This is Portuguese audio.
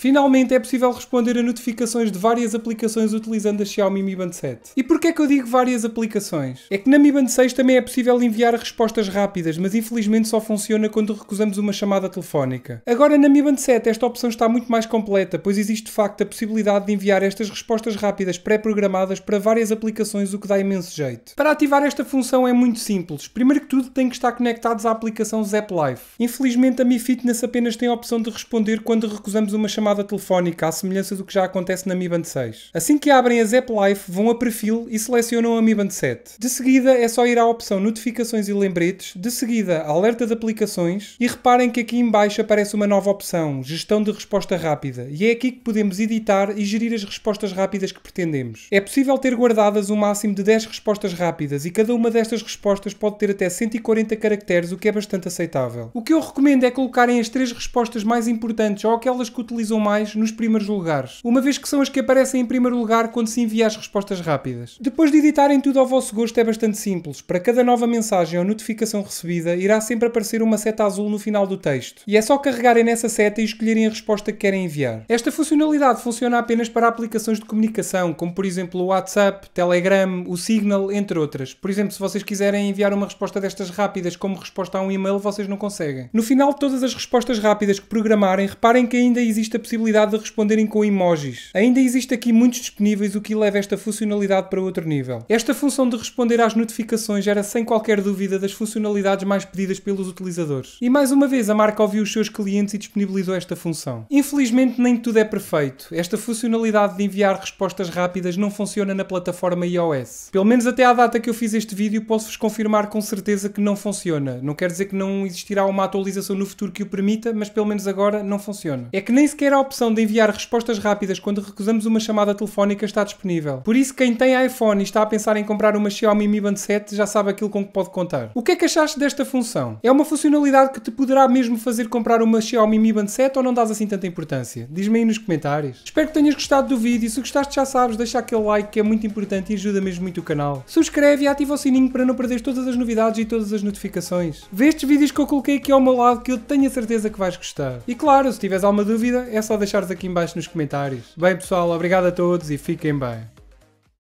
Finalmente é possível responder a notificações de várias aplicações utilizando a Xiaomi Mi Band 7. E porquê é que eu digo várias aplicações? É que na Mi Band 6 também é possível enviar respostas rápidas, mas infelizmente só funciona quando recusamos uma chamada telefónica. Agora na Mi Band 7 esta opção está muito mais completa, pois existe de facto a possibilidade de enviar estas respostas rápidas pré-programadas para várias aplicações, o que dá imenso jeito. Para ativar esta função é muito simples. Primeiro que tudo tem que estar conectados à aplicação Zap Life. Infelizmente a Mi Fitness apenas tem a opção de responder quando recusamos uma chamada chamada telefónica, à semelhança do que já acontece na Mi Band 6. Assim que abrem a Zap Life, vão a perfil e selecionam a Mi Band 7. De seguida é só ir à opção notificações e lembretes, de seguida alerta de aplicações e reparem que aqui embaixo aparece uma nova opção, gestão de resposta rápida, e é aqui que podemos editar e gerir as respostas rápidas que pretendemos. É possível ter guardadas um máximo de 10 respostas rápidas e cada uma destas respostas pode ter até 140 caracteres, o que é bastante aceitável. O que eu recomendo é colocarem as três respostas mais importantes ou aquelas que utilizam mais nos primeiros lugares, uma vez que são as que aparecem em primeiro lugar quando se envia as respostas rápidas. Depois de editarem tudo ao vosso gosto é bastante simples. Para cada nova mensagem ou notificação recebida, irá sempre aparecer uma seta azul no final do texto. E é só carregarem nessa seta e escolherem a resposta que querem enviar. Esta funcionalidade funciona apenas para aplicações de comunicação, como por exemplo o WhatsApp, Telegram, o Signal, entre outras. Por exemplo, se vocês quiserem enviar uma resposta destas rápidas como resposta a um e-mail, vocês não conseguem. No final de todas as respostas rápidas que programarem, reparem que ainda existe a possibilidade de responderem com emojis. Ainda existe aqui muitos disponíveis, o que leva esta funcionalidade para outro nível. Esta função de responder às notificações era sem qualquer dúvida das funcionalidades mais pedidas pelos utilizadores. E mais uma vez a marca ouviu os seus clientes e disponibilizou esta função. Infelizmente nem tudo é perfeito. Esta funcionalidade de enviar respostas rápidas não funciona na plataforma iOS. Pelo menos até à data que eu fiz este vídeo posso-vos confirmar com certeza que não funciona. Não quer dizer que não existirá uma atualização no futuro que o permita, mas pelo menos agora não funciona. É que nem sequer a a opção de enviar respostas rápidas quando recusamos uma chamada telefónica está disponível. Por isso, quem tem iPhone e está a pensar em comprar uma Xiaomi Mi Band 7 já sabe aquilo com que pode contar. O que é que achaste desta função? É uma funcionalidade que te poderá mesmo fazer comprar uma Xiaomi Mi Band 7 ou não dás assim tanta importância? Diz-me aí nos comentários. Espero que tenhas gostado do vídeo e se gostaste já sabes, deixa aquele like que é muito importante e ajuda mesmo muito o canal. Subscreve e ativa o sininho para não perderes todas as novidades e todas as notificações. Vê estes vídeos que eu coloquei aqui ao meu lado que eu tenho a certeza que vais gostar. E claro, se tiveres alguma dúvida, é só deixar-vos aqui embaixo nos comentários. Bem pessoal, obrigado a todos e fiquem bem.